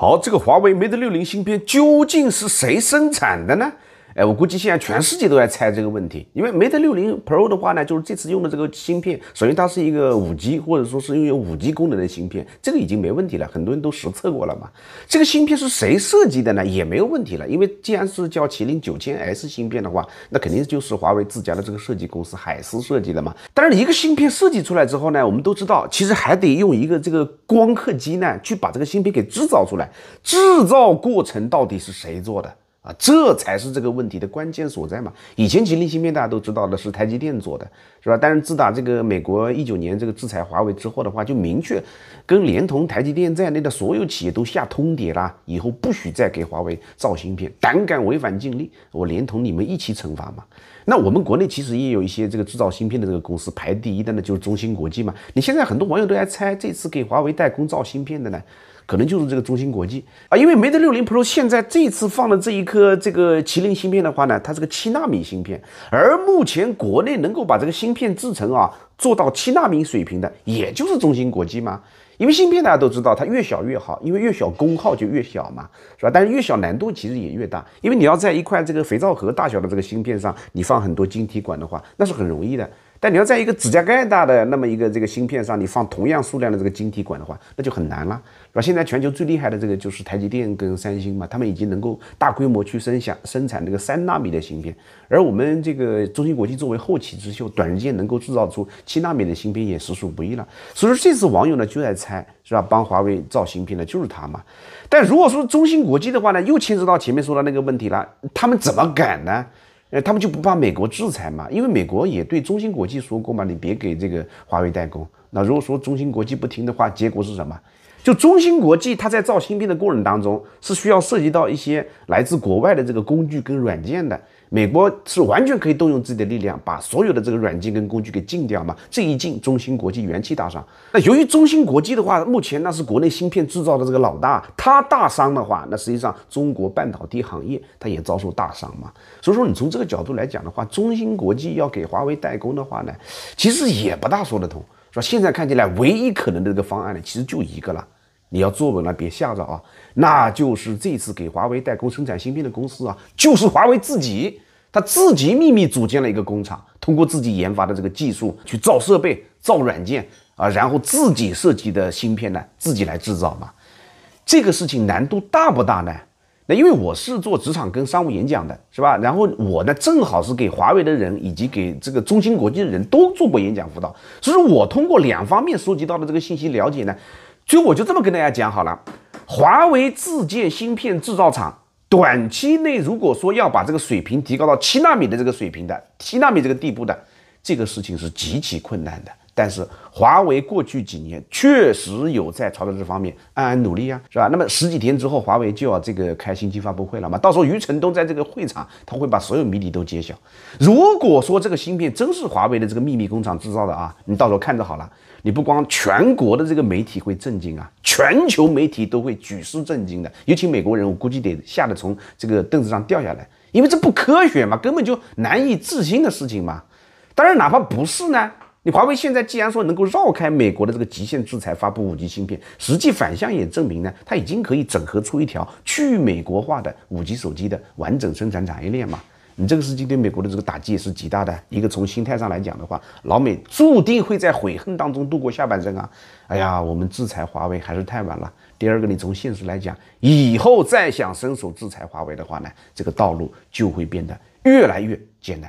好，这个华为 Mate 六零芯片究竟是谁生产的呢？哎，我估计现在全世界都在猜这个问题，因为 Mate 60 Pro 的话呢，就是这次用的这个芯片，首先它是一个五 G，或者说是拥有五 G 功能的芯片，这个已经没问题了，很多人都实测过了嘛。这个芯片是谁设计的呢？也没有问题了，因为既然是叫麒麟 9000S 芯片的话，那肯定就是华为自家的这个设计公司海思设计的嘛。但是一个芯片设计出来之后呢，我们都知道，其实还得用一个这个光刻机呢，去把这个芯片给制造出来。制造过程到底是谁做的？这才是这个问题的关键所在嘛？以前麒麟芯片大家都知道的是台积电做的，是吧？但是自打这个美国一九年这个制裁华为之后的话，就明确跟联同台积电在内的所有企业都下通牒啦，以后不许再给华为造芯片，胆敢违反禁令，我连同你们一起惩罚嘛。那我们国内其实也有一些这个制造芯片的这个公司，排第一的呢就是中芯国际嘛。你现在很多网友都在猜，这次给华为代工造芯片的呢？可能就是这个中芯国际啊，因为 Mate 60 Pro 现在这次放的这一颗这个麒麟芯片的话呢，它是个七纳米芯片，而目前国内能够把这个芯片制成啊，做到七纳米水平的，也就是中芯国际嘛。因为芯片大家都知道，它越小越好，因为越小功耗就越小嘛，是吧？但是越小难度其实也越大，因为你要在一块这个肥皂盒大小的这个芯片上，你放很多晶体管的话，那是很容易的。但你要在一个指甲盖大的那么一个这个芯片上，你放同样数量的这个晶体管的话，那就很难了，那吧？现在全球最厉害的这个就是台积电跟三星嘛，他们已经能够大规模去生产生产这个三纳米的芯片，而我们这个中芯国际作为后起之秀，短时间能够制造出七纳米的芯片也实属不易了。所以说这次网友呢就在猜，是吧？帮华为造芯片的就是他嘛？但如果说中芯国际的话呢，又牵扯到前面说的那个问题了，他们怎么敢呢？他们就不怕美国制裁嘛？因为美国也对中芯国际说过嘛，你别给这个华为代工。那如果说中芯国际不听的话，结果是什么？就中芯国际，它在造芯片的过程当中是需要涉及到一些来自国外的这个工具跟软件的。美国是完全可以动用自己的力量，把所有的这个软件跟工具给禁掉嘛？这一禁，中芯国际元气大伤。那由于中芯国际的话，目前那是国内芯片制造的这个老大，它大伤的话，那实际上中国半导体行业它也遭受大伤嘛。所以说，你从这个角度来讲的话，中芯国际要给华为代工的话呢，其实也不大说得通，是吧？现在看起来，唯一可能的这个方案呢，其实就一个了。你要坐稳了，别吓着啊！那就是这次给华为代工生产芯片的公司啊，就是华为自己，他自己秘密组建了一个工厂，通过自己研发的这个技术去造设备、造软件啊，然后自己设计的芯片呢，自己来制造嘛。这个事情难度大不大呢？那因为我是做职场跟商务演讲的，是吧？然后我呢，正好是给华为的人以及给这个中芯国际的人都做过演讲辅导，所以说我通过两方面收集到的这个信息了解呢。所以我就这么跟大家讲好了，华为自建芯片制造厂，短期内如果说要把这个水平提高到七纳米的这个水平的，七纳米这个地步的，这个事情是极其困难的。但是华为过去几年确实有在朝着这方面暗暗努力啊，是吧？那么十几天之后，华为就要这个开新机发布会了嘛？到时候余承东在这个会场，他会把所有谜底都揭晓。如果说这个芯片真是华为的这个秘密工厂制造的啊，你到时候看着好了。你不光全国的这个媒体会震惊啊，全球媒体都会举世震惊的。尤其美国人，我估计得吓得从这个凳子上掉下来，因为这不科学嘛，根本就难以置信的事情嘛。当然，哪怕不是呢。你华为现在既然说能够绕开美国的这个极限制裁发布五 G 芯片，实际反向也证明呢，它已经可以整合出一条去美国化的五 G 手机的完整生产产业链嘛？你这个事情对美国的这个打击也是极大的。一个从心态上来讲的话，老美注定会在悔恨当中度过下半生啊！哎呀，我们制裁华为还是太晚了。第二个，你从现实来讲，以后再想伸手制裁华为的话呢，这个道路就会变得越来越艰难。